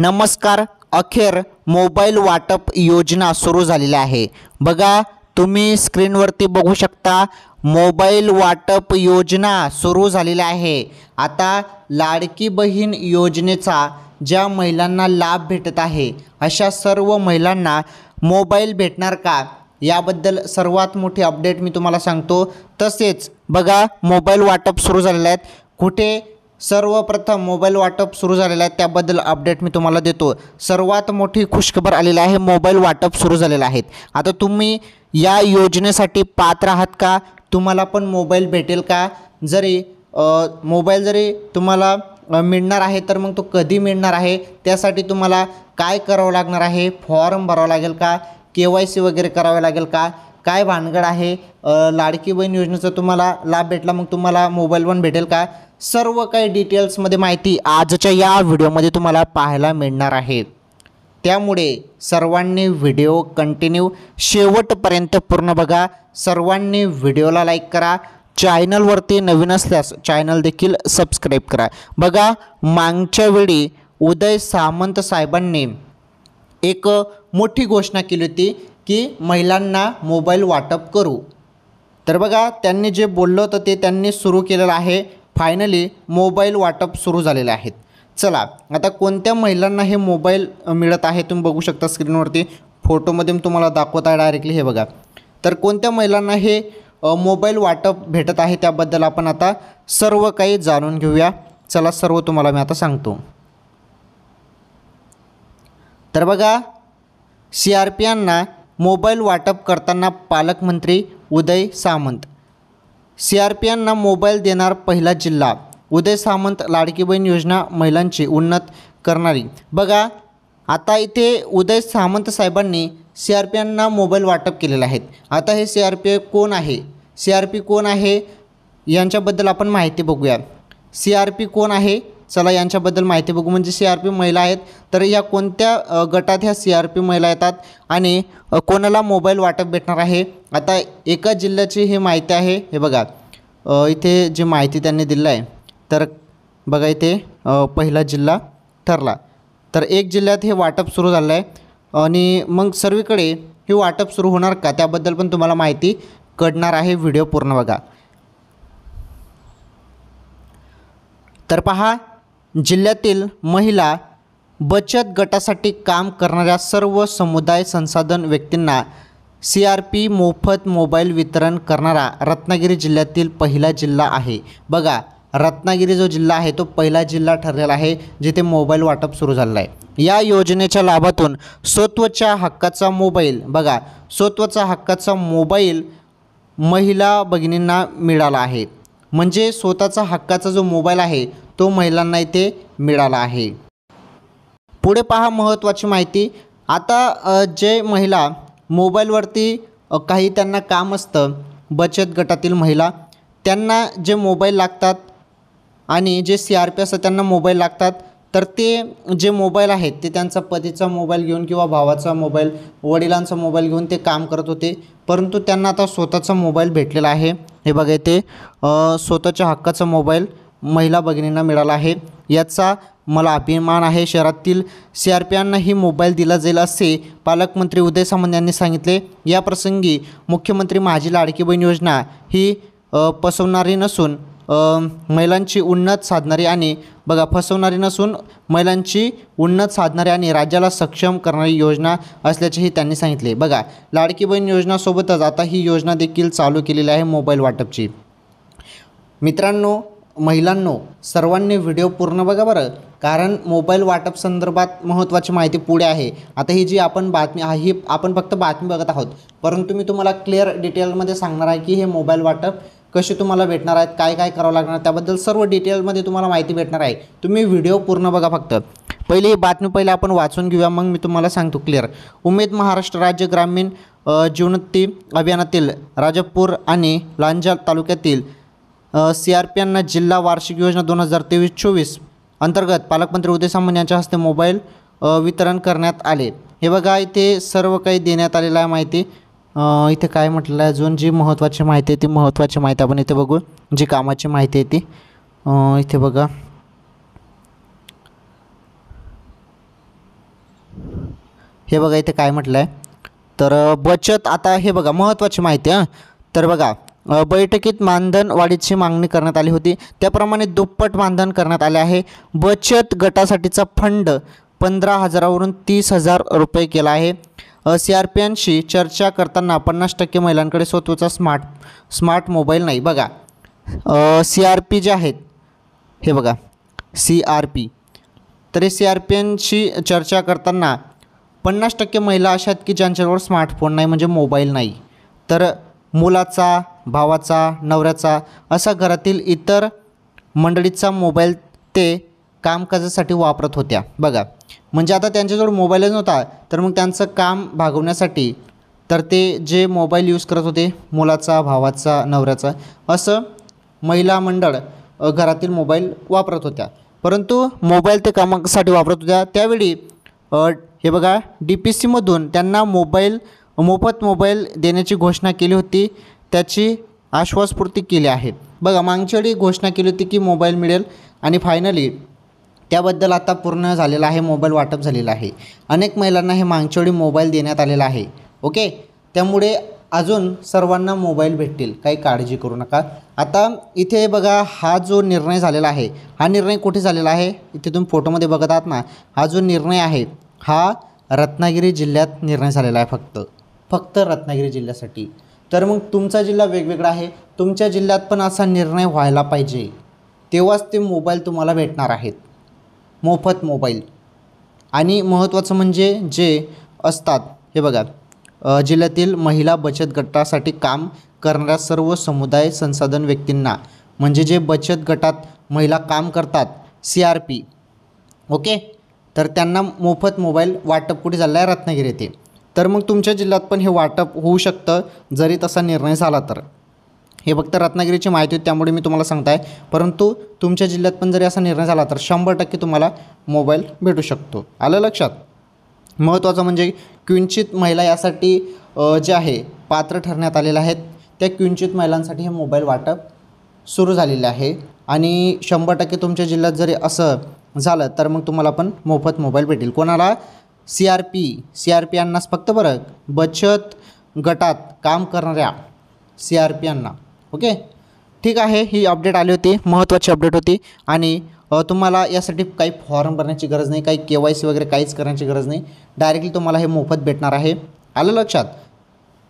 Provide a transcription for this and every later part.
नमस्कार अखेर मोबाईल वाटप योजना सुरू झालेली आहे बघा तुम्ही स्क्रीनवरती बघू शकता मोबाईल वाटप योजना सुरू झालेली आहे आता लाडकी बहीण योजनेचा ज्या महिलांना लाभ भेटत आहे अशा सर्व महिलांना मोबाईल भेटणार का याबद्दल सर्वात मोठी अपडेट मी तुम्हाला सांगतो तसेच बघा मोबाईल वाटप सुरू झालेले आहेत कुठे सर्वप्रथम मोबाईल वाटप सुरू झालेलं आहे त्याबद्दल अपडेट मी तुम्हाला देतो सर्वात मोठी खुशखबर आलेली आहे मोबाईल वाटप सुरू झालेलं आहे आता तुम्ही या योजनेसाठी पात्र आहात का तुम्हाला पण मोबाईल भेटेल का जरी मोबाईल जरी तुम्हाला मिळणार आहे तर मग तो कधी मिळणार आहे त्यासाठी तुम्हाला काय करावं लागणार आहे फॉर्म भरावं लागेल का के वाय सी वगैरे करावे लागेल का काय भानगड आहे लाडकी बहीण योजनेचा तुम्हाला लाभ भेटला मग तुम्हाला मोबाईल पण भेटेल का सर्व काही डिटेल्समध्ये माहिती आजच्या या व्हिडिओमध्ये तुम्हाला पाहायला मिळणार आहे त्यामुळे सर्वांनी व्हिडिओ कंटिन्यू शेवटपर्यंत पूर्ण बघा सर्वांनी व्हिडिओला लाईक करा चॅनलवरती नवीन असल्यास चॅनल देखील सबस्क्राईब करा बघा मागच्या वेळी उदय सामंत साहेबांनी एक मोठी घोषणा केली होती की महिलांना मोबाईल वाटप करू तर बघा त्यांनी जे बोललं होतं ते त्यांनी सुरू केलेलं आहे फायनली मोबाईल वाटप सुरू झालेले आहेत चला आता कोणत्या महिलांना हे मोबाईल मिळत आहे तुम्ही बघू शकता स्क्रीनवरती फोटोमध्ये मी तुम्हाला दाखवत आहे डायरेक्टली हे बघा तर कोणत्या महिलांना हे मोबाईल वाटप भेटत आहे त्याबद्दल आपण आता सर्व काही जाणून घेऊया चला सर्व तुम्हाला मी आता सांगतो तर बघा सी आर पी यांना मोबाईल वाटप करताना पालकमंत्री Uday Samant C R P यांना मोबाईल देणार पहिला जिल्हा उदय सामंत लाडकी बहीण योजना महिलांची उन्नत करणारी बघा आता इथे उदय सामंत साहेबांनी सी आर पी यांना मोबाईल वाटप केलेले आहेत आता हे सी आर पी कोण आहे सी आर पी कोण आहे यांच्याबद्दल आपण माहिती बघूया सी आर पी कोण आहे चला यांच्याबद्दल माहिती बघू म्हणजे सी आर पी महिला आहेत तर या कोणत्या गटात ह्या सी आर पी महिला येतात आणि कोणाला मोबाईल वाटप भेटणार आहे आता एका जिल्ह्याची ही माहिती आहे हे बघा इथे जी माहिती त्यांनी दिलं आहे तर बघा इथे पहिला जिल्हा ठरला तर एक जिल्ह्यात हे वाटप सुरू झालं आहे आणि मग सर्वीकडे हे वाटप सुरू होणार का त्याबद्दल पण तुम्हाला माहिती कळणार आहे व्हिडिओ पूर्ण बघा तर पहा जिल्ह्यातील महिला बचत गटासाठी काम करणाऱ्या सर्व समुदाय संसाधन व्यक्तींना सी आर पी मोफत मोबाईल वितरण करणारा रत्नागिरी जिल्ह्यातील पहिला जिल्हा आहे बघा रत्नागिरी जो जिल्हा आहे तो पहिला जिल्हा ठरलेला आहे जिथे मोबाईल वाटप सुरू झालेला आहे या योजनेच्या लाभातून स्वत्वच्या हक्काचा मोबाईल बघा स्वत्वचा हक्काचा मोबाईल महिला भगिनींना मिळाला आहे म्हणजे स्वतःचा हक्काचा जो मोबाईल आहे तो महिलांना इथे मिळाला आहे पुढे पहा महत्त्वाची माहिती आता जे महिला मोबाईलवरती काही त्यांना काम असतं बचत गटातील महिला त्यांना जे मोबाईल लागतात आणि जे सी आर पी असतात त्यांना मोबाईल लागतात तर ते जे मोबाईल आहेत ते त्यांचा पतीचा मोबाईल घेऊन किंवा भावाचा मोबाईल वडिलांचा मोबाईल घेऊन ते काम करत होते परंतु त्यांना आता स्वतःचा मोबाईल भेटलेला आहे हे बघा इथे स्वतःच्या हक्काचा मोबाईल महिला भगिनींना मिळाला आहे याचा मला अभिमान आहे शहरातील सी आर पी यांनाही मोबाईल दिला जाईल असे पालकमंत्री उदय सामंत यांनी सांगितले याप्रसंगी मुख्यमंत्री माझी लाडकी बहीण योजना ही फसवणारी नसून महिलांची उन्नत साधणारी आणि बघा फसवणारी नसून महिलांची उन्नत साधणारी आणि राज्याला सक्षम करणारी योजना असल्याचेही त्यांनी सांगितले बघा लाडकी बहीण योजनासोबतच आता ही योजना देखील चालू केलेली आहे मोबाईल वाटपची मित्रांनो महिलांनो सर्वांनी व्हिडिओ पूर्ण बघा बरं कारण मोबाईल वाटप संदर्भात महत्त्वाची माहिती पुढे आहे आता ही जी आपण बातमी आहे ही आपण फक्त बातमी बघत आहोत परंतु मी तुम्हाला क्लिअर डिटेलमध्ये सांगणार आहे की हे मोबाईल वाटप कसे तुम्हाला भेटणार आहेत काय काय करावं लागणार त्याबद्दल सर्व डिटेलमध्ये तुम्हाला माहिती भेटणार आहे तुम्ही व्हिडिओ पूर्ण बघा फक्त पहिली ही बातमी पहिले आपण वाचून घेऊया मग मी तुम्हाला सांगतो क्लिअर उमेद महाराष्ट्र राज्य ग्रामीण जीवनोत्ती अभियानातील राजापूर आणि लांजा तालुक्यातील सी आर पी यांना जिल्हा वार्षिक योजना दोन हजार तेवीस चोवीस अंतर्गत पालकमंत्री उदय सामंत यांच्या हस्ते मोबाईल वितरण करण्यात आले हे बघा इथे सर्व काही देण्यात आलेलं आहे माहिती इथे काय म्हटलेलं आहे अजून जी महत्त्वाची माहिती आहे ती महत्त्वाची माहिती आपण इथे बघू जी कामाची माहिती आहे ती इथे बघा हे बघा इथे काय म्हटलं आहे तर बचत आता हे बघा महत्त्वाची माहिती हां तर बघा बैठकीत मानधन वाढीची मागणी करण्यात आली होती त्याप्रमाणे दुप्पट मानधन करण्यात आले आहे बचत गटासाठीचा फंड पंधरा हजारावरून तीस हजार रुपये केला आहे सी आर पी एनशी चर्चा करताना पन्नास टक्के महिलांकडे स्वतःचा स्मार्ट स्मार्ट मोबाईल नाही बघा सी आर पी जे आहेत हे बघा सी आर पी तरी सी आर पी एनशी चर्चा करताना पन्नास टक्के महिला अशा आहेत की ज्यांच्याजवळ स्मार्टफोन नाही म्हणजे मोबाईल नाही तर मुलाचा भावाचा नवऱ्याचा असा घरातील इतर मंडळीचा मोबाईल ते कामकाजासाठी वापरत होत्या बघा म्हणजे आता त्यांच्याजवळ मोबाईलच नव्हता तर मग त्यांचं काम भागवण्यासाठी तर ते जे मोबाईल यूज करत होते मुलाचा भावाचा नवऱ्याचा असं महिला मंडळ घरातील मोबाईल वापरत होत्या परंतु मोबाईल ते कामासाठी वापरत होत्या त्यावेळी हे बघा डी पी सीमधून त्यांना मोबाईल मोफत मोबाईल देण्याची घोषणा केली होती त्याची आश्वासपूर्ती केली आहे बघा मागच्या वेळी घोषणा केली होती की मोबाईल मिळेल आणि फायनली त्याबद्दल आता पूर्ण झालेलं आहे मोबाईल वाटप झालेलं आहे अनेक महिलांना हे मागच्या वेळी मोबाईल देण्यात आलेला आहे ओके त्यामुळे अजून सर्वांना मोबाईल भेटतील काही काळजी करू नका आता इथे बघा हा जो निर्णय झालेला आहे हा निर्णय कुठे झालेला आहे इथे तुम्ही फोटोमध्ये बघत आहात ना हा जो निर्णय आहे हा रत्नागिरी जिल्ह्यात निर्णय झालेला आहे फक्त फक्त रत्नागिरी जिल्ह्यासाठी तर मग तुमचा जिल्हा वेगवेगळा आहे तुमच्या जिल्ह्यात पण असा निर्णय व्हायला पाहिजे तेव्हाच ते मोबाईल तुम्हाला भेटणार आहेत मोफत मोबाईल आणि महत्त्वाचं म्हणजे जे असतात हे बघा जिल्ह्यातील महिला बचत गटासाठी काम करणाऱ्या सर्व समुदाय संसाधन व्यक्तींना म्हणजे जे बचत गटात महिला काम करतात सी आर पी ओके तर त्यांना मोफत मोबाईल वाटप कुठे झालं आहे रत्नागिरी येथे तर मग तुमच्या जिल्ह्यात पण हे वाटप होऊ शकतं जरी तसा निर्णय झाला तर हे फक्त रत्नागिरीची माहिती होती त्यामुळे मी तुम्हाला सांगताय परंतु तुमच्या जिल्ह्यात पण जरी असा निर्णय झाला तर शंभर टक्के तुम्हाला मोबाईल भेटू शकतो आलं लक्षात महत्त्वाचं म्हणजे क्विंचित महिला यासाठी जे आहे पात्र ठरण्यात आलेलं आहेत त्या क्विंचित महिलांसाठी हे मोबाईल वाटप सुरू झालेले आहे आणि शंभर टक्के तुमच्या जिल्ह्यात जरी असं झालं तर मग तुम्हाला पण मोफत मोबाईल भेटेल कोणाला C R P C R P यांनाच फक्त बरं बचत गटात काम करणाऱ्या सी आर पी यांना ओके ठीक आहे ही अपडेट आली होती महत्त्वाची अपडेट होती आणि तुम्हाला यासाठी काही फॉर्म भरण्याची गरज नाही काही के वाय सी वगैरे काहीच करण्याची गरज नाही डायरेक्टली तुम्हाला हे मोफत भेटणार आहे आलं लक्षात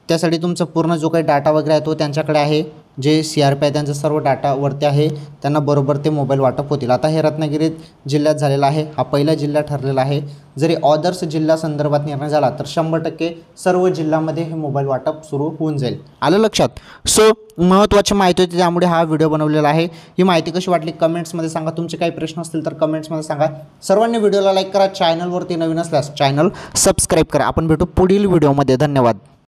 त्यासाठी तुमचा पूर्ण जो काही डाटा वगैरे आहे तो त्यांच्याकडे आहे जे सी आर पी आहे त्यांचं सर्व डाटा आहे त्यांना बरोबर ते मोबाईल वाटप होतील आता हे रत्नागिरी जिल्ह्यात झालेला आहे हा पहिला जिल्हा ठरलेला आहे जरी ऑदर्स जिल्हा संदर्भात निर्णय झाला तर शंभर टक्के सर्व जिल्ह्यामध्ये हे मोबाईल वाटप सुरू होऊन जाईल आलं लक्षात सो महत्त्वाची माहिती होती त्यामुळे हा व्हिडिओ बनवलेला आहे ही माहिती कशी वाटली कमेंट्समध्ये सांगा तुमचे काही प्रश्न असतील तर कमेंट्समध्ये सांगा सर्वांनी व्हिडिओला लाईक करा चॅनलवरती नवीन असल्यास चॅनल सबस्क्राईब करा आपण भेटू पुढील व्हिडिओमध्ये धन्यवाद